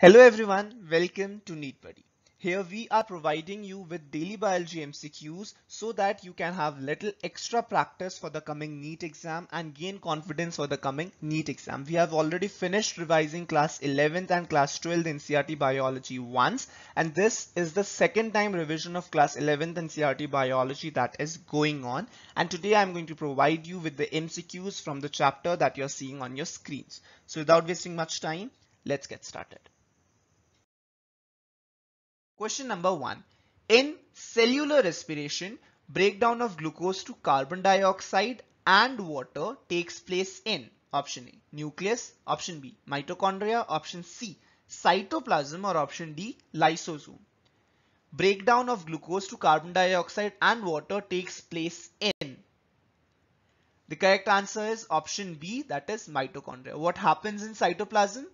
Hello everyone, welcome to NeatBuddy. Here we are providing you with daily biology MCQs so that you can have little extra practice for the coming NEET exam and gain confidence for the coming NEET exam. We have already finished revising class 11th and class 12th in CRT biology once and this is the second time revision of class 11th and CRT biology that is going on and today I'm going to provide you with the MCQs from the chapter that you're seeing on your screens. So without wasting much time, let's get started. Question number one. In cellular respiration, breakdown of glucose to carbon dioxide and water takes place in option A, nucleus, option B, mitochondria, option C, cytoplasm or option D, lysosome. Breakdown of glucose to carbon dioxide and water takes place in. The correct answer is option B that is mitochondria. What happens in cytoplasm?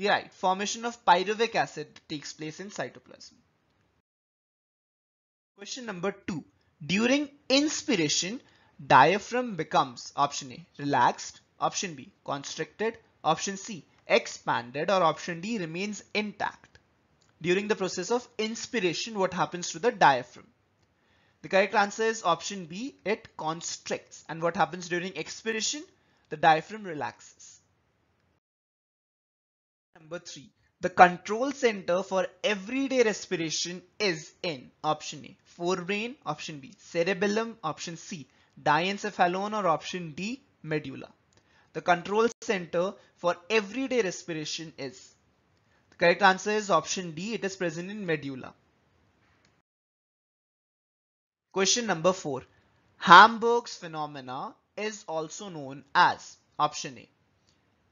Right, formation of pyruvic acid takes place in cytoplasm. Question number two. During inspiration, diaphragm becomes option A, relaxed, option B, constricted, option C, expanded or option D remains intact. During the process of inspiration, what happens to the diaphragm? The correct answer is option B, it constricts. And what happens during expiration? The diaphragm relaxes. Number 3. The control center for everyday respiration is in option A. Forebrain, option B. Cerebellum, option C. Diencephalon or option D. Medulla. The control center for everyday respiration is. The correct answer is option D. It is present in medulla. Question number 4. Hamburg's phenomena is also known as option A.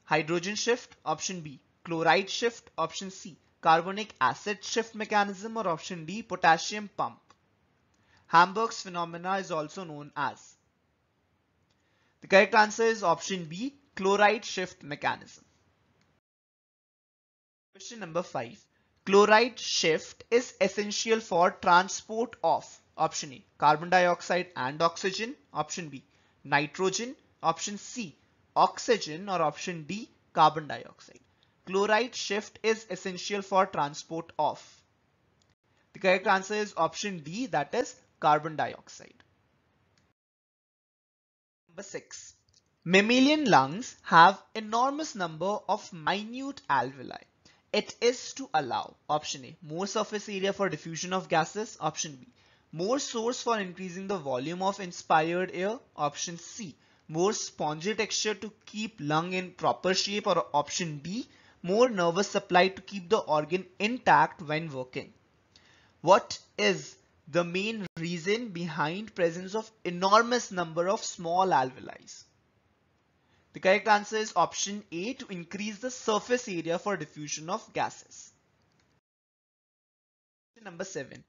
Hydrogen shift, option B chloride shift, option C, carbonic acid shift mechanism or option D, potassium pump. Hamburg's phenomena is also known as. The correct answer is option B, chloride shift mechanism. Question number 5. Chloride shift is essential for transport of option A, carbon dioxide and oxygen, option B, nitrogen, option C, oxygen or option D, carbon dioxide chloride shift is essential for transport of? The correct answer is option D that is carbon dioxide. Number 6. Mammalian lungs have enormous number of minute alveoli. It is to allow option A more surface area for diffusion of gases option B more source for increasing the volume of inspired air option C more spongy texture to keep lung in proper shape or option B more nervous supply to keep the organ intact when working. What is the main reason behind presence of enormous number of small alveoli? The correct answer is option A to increase the surface area for diffusion of gases. Number 7.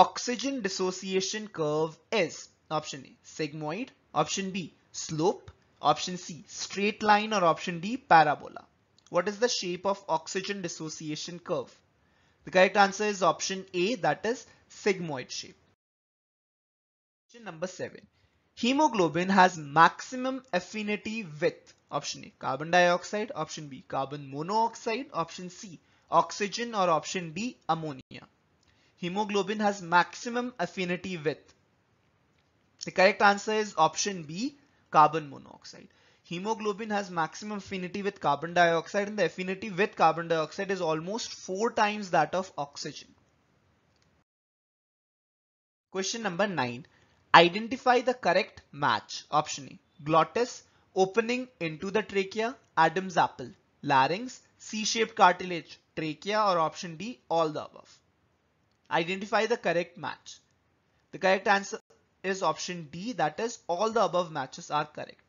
Oxygen dissociation curve is option A sigmoid, option B slope, option C straight line or option D parabola. What is the shape of oxygen dissociation curve? The correct answer is option A that is sigmoid shape. Question number 7. Hemoglobin has maximum affinity with option A carbon dioxide, option B carbon monoxide, option C oxygen or option D ammonia. Hemoglobin has maximum affinity with. The correct answer is option B carbon monoxide hemoglobin has maximum affinity with carbon dioxide and the affinity with carbon dioxide is almost four times that of oxygen. Question number nine, identify the correct match. Option A, glottis, opening into the trachea, Adam's apple, larynx, C-shaped cartilage, trachea or option D, all the above. Identify the correct match. The correct answer is option D that is all the above matches are correct.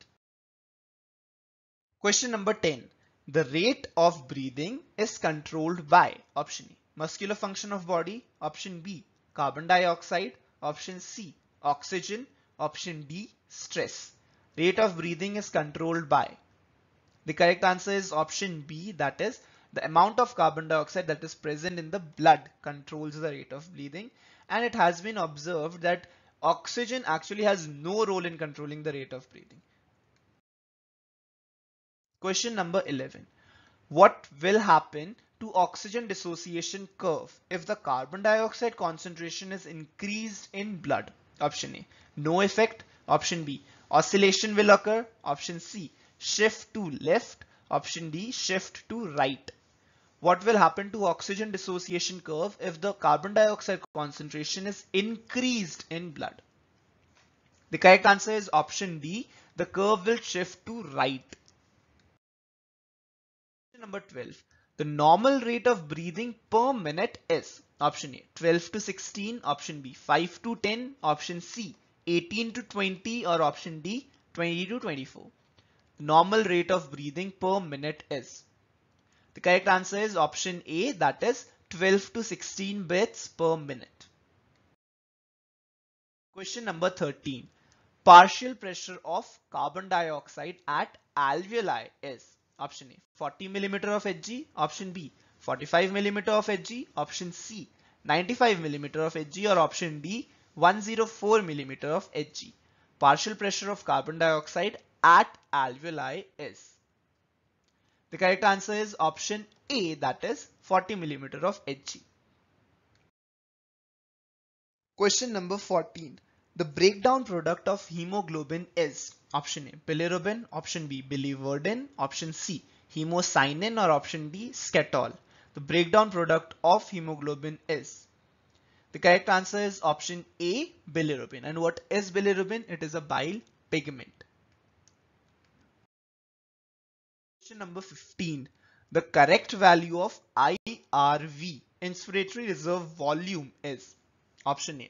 Question number 10. The rate of breathing is controlled by option A. Muscular function of body, option B. Carbon dioxide, option C. Oxygen, option D. Stress. Rate of breathing is controlled by. The correct answer is option B that is the amount of carbon dioxide that is present in the blood controls the rate of breathing, and it has been observed that oxygen actually has no role in controlling the rate of breathing. Question number 11. What will happen to oxygen dissociation curve if the carbon dioxide concentration is increased in blood? Option A. No effect. Option B. Oscillation will occur. Option C. Shift to left. Option D. Shift to right. What will happen to oxygen dissociation curve if the carbon dioxide concentration is increased in blood? The correct answer is option D. The curve will shift to right. Question number 12. The normal rate of breathing per minute is option A 12 to 16, option B 5 to 10, option C 18 to 20 or option D 20 to 24. The normal rate of breathing per minute is. The correct answer is option A that is 12 to 16 breaths per minute. Question number 13. Partial pressure of carbon dioxide at alveoli is Option A. 40 millimeter of HG. Option B. 45 millimeter of HG. Option C. 95 millimeter of HG or option D. 104 millimeter of HG. Partial pressure of carbon dioxide at alveoli is. The correct answer is option A that is 40 millimeter of Hg. Question number 14. The breakdown product of hemoglobin is option A bilirubin, option B biliverdin, option C hemocyanin or option D scatol. The breakdown product of hemoglobin is the correct answer is option A bilirubin and what is bilirubin? It is a bile pigment. Question number 15 the correct value of IRV inspiratory reserve volume is option A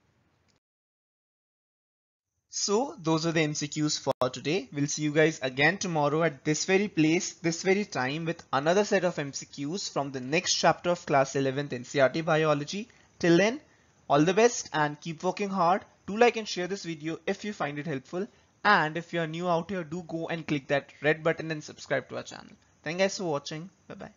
So those are the MCQs for today. We'll see you guys again tomorrow at this very place, this very time with another set of MCQs from the next chapter of class 11th NCRT Biology. Till then, all the best and keep working hard. Do like and share this video if you find it helpful. And if you are new out here, do go and click that red button and subscribe to our channel. Thank you guys for watching. Bye bye.